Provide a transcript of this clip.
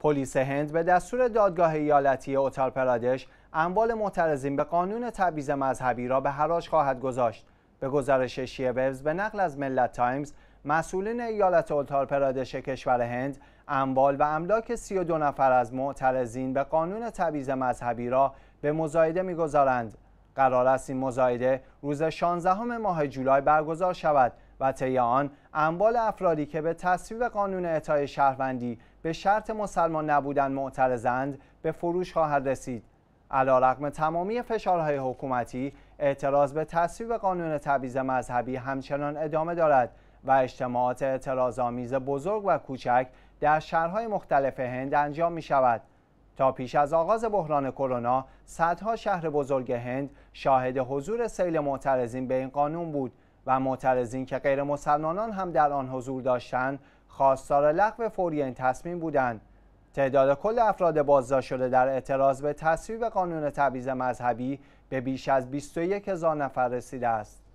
پلیس هند به دستور دادگاه ایالتی پرادش اموال معترضین به قانون تبعیض مذهبی را به حراج خواهد گذاشت. به گزارش شیبوز به نقل از ملت تایمز مسئولین ایالت پرادش کشور هند اموال و املاک 32 نفر از معترضین به قانون تبعیض مذهبی را به مزایده میگذارند. قرار است این مزایده روز 16 ماه جولای برگزار شود و طی آن اموال افرادی که به تصویب قانون اعطای شهروندی به شرط مسلمان نبودن معترضند به فروش خواهد رسید علیرغم تمامی فشارهای حکومتی اعتراض به تصویب قانون تبعیض مذهبی همچنان ادامه دارد و اجتماعات اعتراضآمیز بزرگ و کوچک در شهرهای مختلف هند انجام می شود تا پیش از آغاز بحران کرونا صدها شهر بزرگ هند شاهد حضور سیل معترضین به این قانون بود و معترضین که غیر مسلمانان هم در آن حضور داشتند خواستار لغو فوری این تصمیم بودند تعداد کل افراد بازداشت شده در اعتراض به تصویب قانون تبعیض مذهبی به بیش از 21 هزار نفر رسیده است